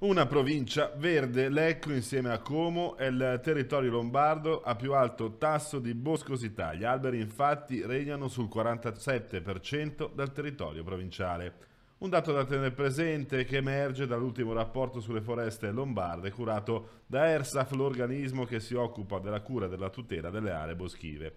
Una provincia verde, Lecco insieme a Como è il territorio lombardo a più alto tasso di boscosità. Gli alberi infatti regnano sul 47% del territorio provinciale. Un dato da tenere presente che emerge dall'ultimo rapporto sulle foreste lombarde curato da ERSAF, l'organismo che si occupa della cura e della tutela delle aree boschive.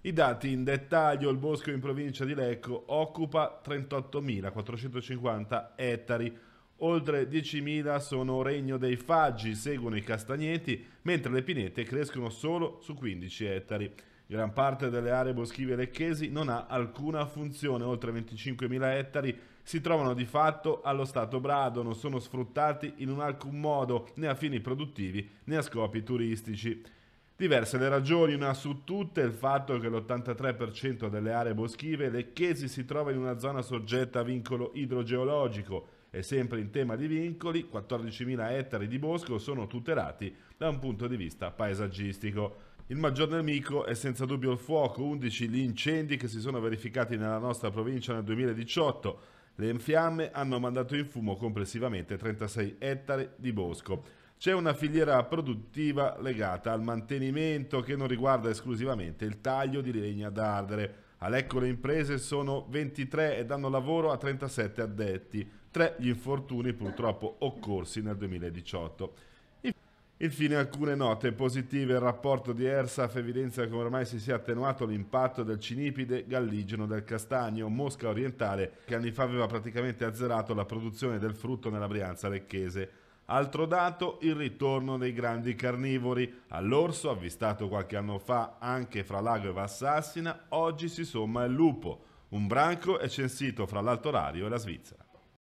I dati in dettaglio, il bosco in provincia di Lecco occupa 38.450 ettari, Oltre 10.000 sono regno dei faggi, seguono i castagneti, mentre le pinete crescono solo su 15 ettari. Gran parte delle aree boschive lecchesi non ha alcuna funzione, oltre 25.000 ettari si trovano di fatto allo stato brado, non sono sfruttati in alcun modo né a fini produttivi né a scopi turistici. Diverse le ragioni, una su tutte il fatto che l'83% delle aree boschive lecchesi si trova in una zona soggetta a vincolo idrogeologico e sempre in tema di vincoli, 14.000 ettari di bosco sono tutelati da un punto di vista paesaggistico. Il maggior nemico è senza dubbio il fuoco, 11 gli incendi che si sono verificati nella nostra provincia nel 2018. Le fiamme hanno mandato in fumo complessivamente 36 ettari di bosco. C'è una filiera produttiva legata al mantenimento che non riguarda esclusivamente il taglio di legna da ardere. A ecco le imprese sono 23 e danno lavoro a 37 addetti, tre gli infortuni purtroppo occorsi nel 2018. Infine alcune note positive, il rapporto di ERSAF evidenzia come ormai si sia attenuato l'impatto del cinipide galligeno del castagno, mosca orientale, che anni fa aveva praticamente azzerato la produzione del frutto nella Brianza lecchese. Altro dato, il ritorno dei grandi carnivori. All'orso, avvistato qualche anno fa anche fra Lago e Valsassina, oggi si somma il lupo. Un branco è censito fra l'Alto Rario e la Svizzera.